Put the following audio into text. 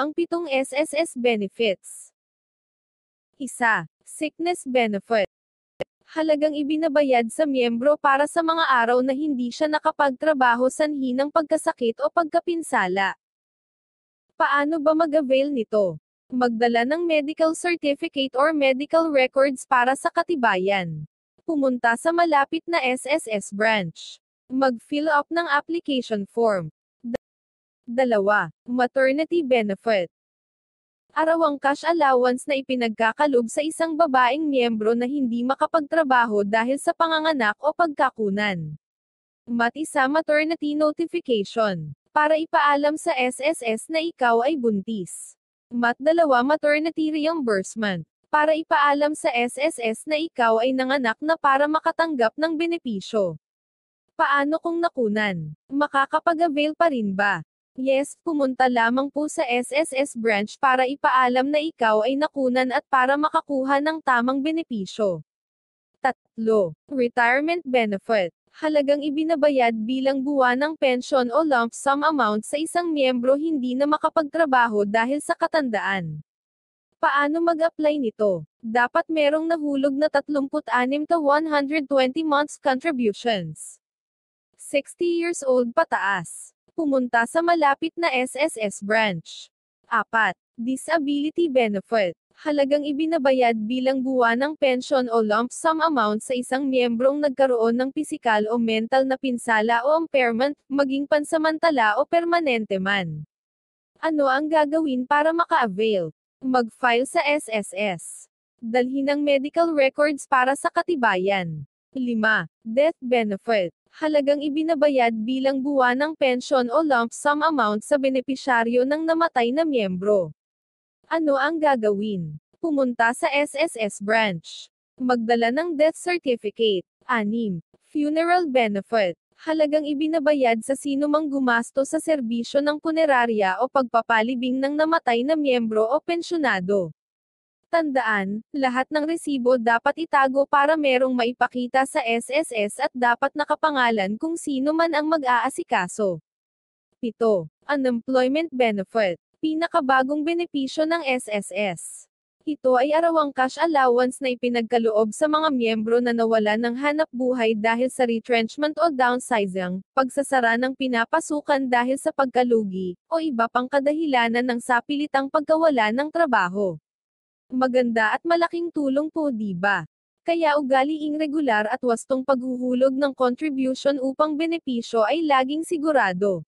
ang pitong SSS benefits. Isa, sickness benefit. Halagang ibinabayad sa miyembro para sa mga araw na hindi siya nakapagtrabaho sanhi ng pagkasakit o pagkapinsala. Paano ba mag-avail nito? Magdala ng medical certificate or medical records para sa katibayan. Pumunta sa malapit na SSS branch. Mag-fill up ng application form. 2. Maternity benefit. Arawang cash allowance na ipinagkakalog sa isang babaeng miyembro na hindi makapagtrabaho dahil sa panganganak o pagkakunan. Matisa maternity notification. Para ipaalam sa SSS na ikaw ay buntis. Mat dalawa maternity reimbursement. Para ipaalam sa SSS na ikaw ay nanganak na para makatanggap ng benepisyo. Paano kung nakunan? Makakapag-avail pa rin ba? Yes, pumunta lamang po sa SSS branch para ipaalam na ikaw ay nakunan at para makakuha ng tamang benepisyo. Tatlo, retirement benefit. Halagang ibinabayad bilang buwan ng pension o lump sum amount sa isang miyembro hindi na makapagtrabaho dahil sa katandaan. Paano mag-apply nito? Dapat merong nahulog na 36 to 120 months contributions. 60 years old pataas pumunta sa malapit na SSS branch. 4. Disability Benefit. Halagang ibinabayad bilang buwan ng pension o lump sum amount sa isang miyembrong nagkaroon ng pisikal o mental na pinsala o impairment, maging pansamantala o permanente man. Ano ang gagawin para maka-avail? Mag-file sa SSS. Dalhin ang medical records para sa katibayan. 5. Death Benefit halagang ibinabayad bilang buwanang pension o lump sum amount sa benepisyaryo ng namatay na miyembro. Ano ang gagawin? Pumunta sa SSS branch. Magdala ng death certificate. Anim. Funeral benefit. Halagang ibinabayad sa sino mang gumasto sa serbisyo ng punerarya o pagpapalibing ng namatay na miyembro o pensyonado. Tandaan, lahat ng resibo dapat itago para merong maipakita sa SSS at dapat nakapangalan kung sino man ang mag-aasikaso. 7. Unemployment Benefit Pinakabagong benepisyo ng SSS. Ito ay arawang cash allowance na ipinagkaloob sa mga miyembro na nawalan ng hanap buhay dahil sa retrenchment o downsizing, pagsasara ng pinapasukan dahil sa pagkalugi, o iba pang kadahilanan ng sapilitang pagkawala ng trabaho. Maganda at malaking tulong po diba? Kaya ugaliing regular at wastong paghuhulog ng contribution upang benepisyo ay laging sigurado.